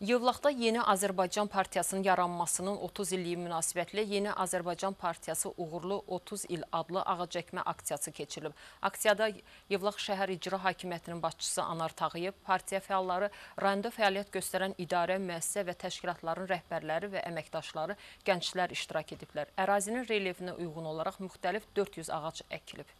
Yevlaxda Yeni Azərbaycan Partiyasının yaranmasının 30 illiyi münasibətlə Yeni Azərbaycan Partiyası uğurlu 30 il adlı ağacəkmə aksiyası keçirilib. Aksiyada Yevlax Şəhər İcra Hakimiyyətinin başçısı Anar Tağıyev, partiya fəalları, rayonda fəaliyyət göstərən idarə, müəssisə və təşkilatların rəhbərləri və əməkdaşları, gənclər iştirak ediblər. Ərazinin reliyefinə uyğun olaraq müxtəlif 400 ağac əkilib.